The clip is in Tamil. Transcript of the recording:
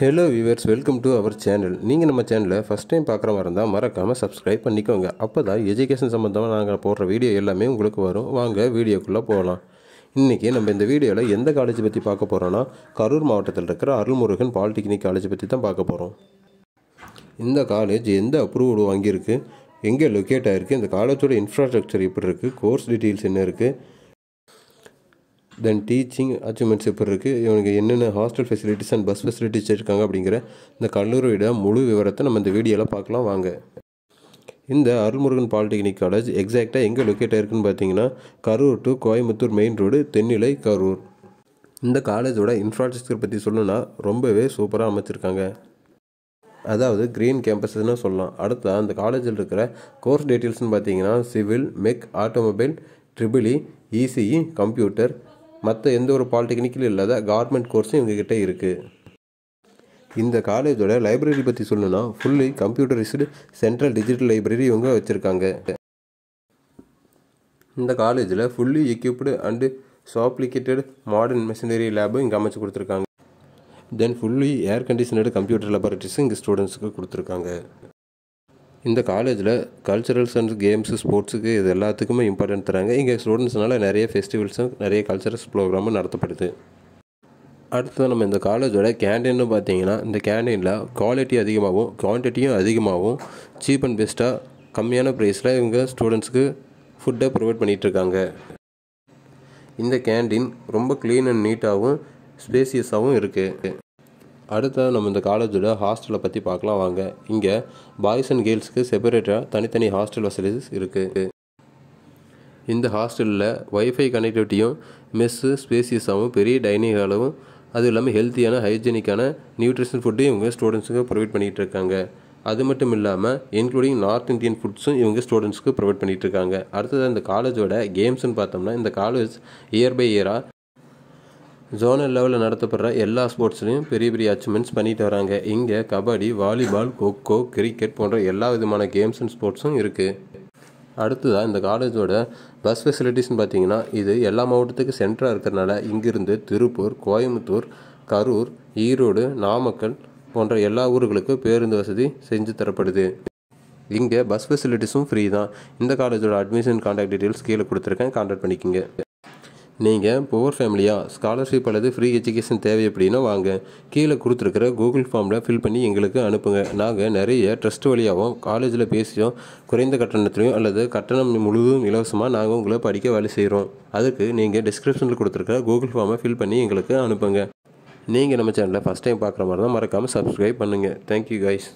hello viewers welcome to our channel நீங்கள் நம்ம சேனலை ஃபஸ்ட் டைம் பார்க்குற மாதிரி இருந்தால் மறக்காமல் சப்ஸ்கிரைப் பண்ணிக்கோங்க அப்போ தான் எஜுகேஷன் சம்மந்தமாக நாங்கள் போடுற வீடியோ எல்லாமே உங்களுக்கு வரும் வாங்க வீடியோக்குள்ளே போகலாம் இன்றைக்கி நம்ம இந்த வீடியோவில் எந்த காலேஜ் பற்றி பார்க்க போகிறோன்னா கரூர் மாவட்டத்தில் இருக்கிற அருள்முருகன் பாலிடெக்னிக் காலேஜ் பற்றி தான் பார்க்க போகிறோம் இந்த காலேஜ் எந்த அப்ரூவல் வாங்கியிருக்கு எங்கே லொக்கேட் ஆகிருக்கு இந்த காலேஜோட இன்ஃப்ராஸ்ட்ரக்சர் எப்படி இருக்குது கோர்ஸ் டீட்டெயில்ஸ் என்ன இருக்குது தென் டீச்சிங் அச்சீவ்மெண்ட்ஸ் எப்படி இருக்குது இவனுக்கு என்னென்ன hostel facilities and bus facilities இருக்காங்க அப்படிங்கிற இந்த கல்லூரியோட முழு விவரத்தை நம்ம இந்த வீடியோவில் பார்க்கலாம் வாங்க இந்த அருள்முருகன் பாலிடெக்னிக் காலேஜ் எக்ஸாக்டாக எங்கே லொக்கேட் ஆயிருக்குன்னு பார்த்தீங்கன்னா Karur to Coimbatore main road Thennilai Karur இந்த காலேஜோட இன்ஃப்ராஸ்ட்ரக்சர் பற்றி சொல்லணும்னா ரொம்பவே சூப்பராக அமைச்சிருக்காங்க அதாவது க்ரீன் கேம்பஸ்னு சொல்லலாம் அடுத்த அந்த காலேஜில் இருக்கிற கோர்ஸ் டீட்டெயில்ஸ்னு பார்த்தீங்கன்னா civil mech automobile triple E ECE computer மற்ற எந்த ஒரு பாலிடெக்னிக்கிலும் இல்லாத கார்மெண்ட் கோர்ஸும் இவங்ககிட்ட இருக்குது இந்த காலேஜோட லைப்ரரி பற்றி சொல்லணும்னா fully computerised central digital library இவங்க வச்சுருக்காங்க இந்த காலேஜில் fully equipped and sophisticated modern machinery லேபும் இங்கே அமைச்சு கொடுத்துருக்காங்க தென் ஃபுல்லி ஏர் கண்டிஷனடு கம்ப்யூட்டர் லெபார்ட்டரிஸும் இங்கே ஸ்டூடெண்ட்ஸுக்கு கொடுத்துருக்காங்க இந்த காலேஜில் கல்ச்சுரல்ஸ் அண்ட் கேம்ஸு ஸ்போர்ட்ஸுக்கு இது எல்லாத்துக்குமே இம்பார்ட்டன்ட் தராங்க இங்கே ஸ்டூடெண்ட்ஸ்னால் நிறைய ஃபெஸ்டிவல்ஸும் நிறைய கல்ச்சரல்ஸ் ப்ரோக்ராமும் நடத்தப்படுது அடுத்தது நம்ம இந்த காலேஜோட கேண்டீன்னு பார்த்தீங்கன்னா இந்த கேண்டீனில் குவாலிட்டி அதிகமாகவும் குவான்டிட்டியும் அதிகமாகவும் சீப் அண்ட் பெஸ்ட்டாக கம்மியான ப்ரைஸில் இவங்க ஸ்டூடெண்ட்ஸுக்கு ஃபுட்டை ப்ரொவைட் பண்ணிகிட்ருக்காங்க இந்த கேண்டீன் ரொம்ப க்ளீன் அண்ட் நீட்டாகவும் ஸ்பேசியஸாகவும் இருக்குது அடுத்து நம்ம இந்த காலேஜோட ஹாஸ்டலை பற்றி பார்க்கலாம் வாங்க இங்கே பாய்ஸ் அண்ட் கேர்ள்ஸ்க்கு செப்பரேட்டாக தனித்தனி ஹாஸ்டல் வசதிஸ் இருக்குது இந்த ஹாஸ்டலில் ஒய்ஃபை கனெக்டிவிட்டியும் மெஸ்ஸு ஸ்பேசியஸாகவும் பெரிய டைனிங் ஹாலும் அதுவும் இல்லாமல் ஹெல்த்தியான ஹைஜீனிக்கான நியூட்ரிஷன் ஃபுட்டையும் இவங்க ஸ்டூடெண்ட்ஸுக்கு ப்ரொவைட் பண்ணிகிட்டு இருக்காங்க அது மட்டும் இல்லாமல் இன்க்ளூடிங் நார்த் இந்தியன் ஃபுட்ஸும் இவங்க ஸ்டூடெண்ட்ஸ்க்கு ப்ரொவைட் பண்ணிகிட்டு இருக்காங்க அடுத்ததாக இந்த காலேஜோட கேம்ஸ்னு பார்த்தோம்னா இந்த காலேஜ் இயர் பை இயராக ஜோனல் லெவலில் நடத்தப்படுற எல்லா ஸ்போர்ட்ஸ்லையும் பெரிய பெரிய அச்சீவ்மெண்ட்ஸ் பண்ணிட்டு வராங்க இங்கே கபடி வாலிபால் கொக்கோ கிரிக்கெட் போன்ற எல்லா விதமான கேம்ஸ் அண்ட் ஸ்போர்ட்ஸும் இருக்குது அடுத்ததாக இந்த காலேஜோட பஸ் ஃபெசிலிட்டிஸ்னு பார்த்தீங்கன்னா இது எல்லா மாவட்டத்துக்கு சென்டராக இருக்கிறனால இங்கிருந்து திருப்பூர் கோயம்புத்தூர் கரூர் ஈரோடு நாமக்கல் போன்ற எல்லா ஊர்களுக்கும் பேருந்து வசதி செஞ்சு தரப்படுது இங்கே பஸ் ஃபெசிலிட்டிஸும் ஃப்ரீ தான் இந்த காலேஜோட அட்மிஷன் கான்டாக்ட் டீட்டெயில்ஸ் கீழே கொடுத்துருக்கேன் கான்டாக்ட் பண்ணிக்கிங்க நீங்கள் புவர் ஃபேமிலியாக ஸ்காலர்ஷிப் அல்லது ஃப்ரீ எஜுகேஷன் தேவை அப்படின்னா வாங்க கீழே கொடுத்துருக்கிற கூகுள் ஃபார்மில் ஃபில் பண்ணி எங்களுக்கு அனுப்புங்க நாங்கள் நிறைய ட்ரஸ்ட் வழியாகவும் காலேஜில் பேசியும் குறைந்த கட்டணத்துலையும் அல்லது கட்டணம் முழுவதும் இலவசமாக நாங்கள் உங்களை படிக்க வேலை செய்கிறோம் அதுக்கு நீங்கள் டிஸ்கிரிப்ஷனில் கொடுத்துருக்க கூகுள் ஃபார்மை ஃபில் பண்ணி எங்களுக்கு அனுப்புங்க நீங்கள் நம்ம சேனலில் ஃபஸ்ட் டைம் பார்க்குற மாதிரி தான் மறக்காமல் சப்ஸ்கிரைப் பண்ணுங்கள் தேங்க்யூ கைஸ்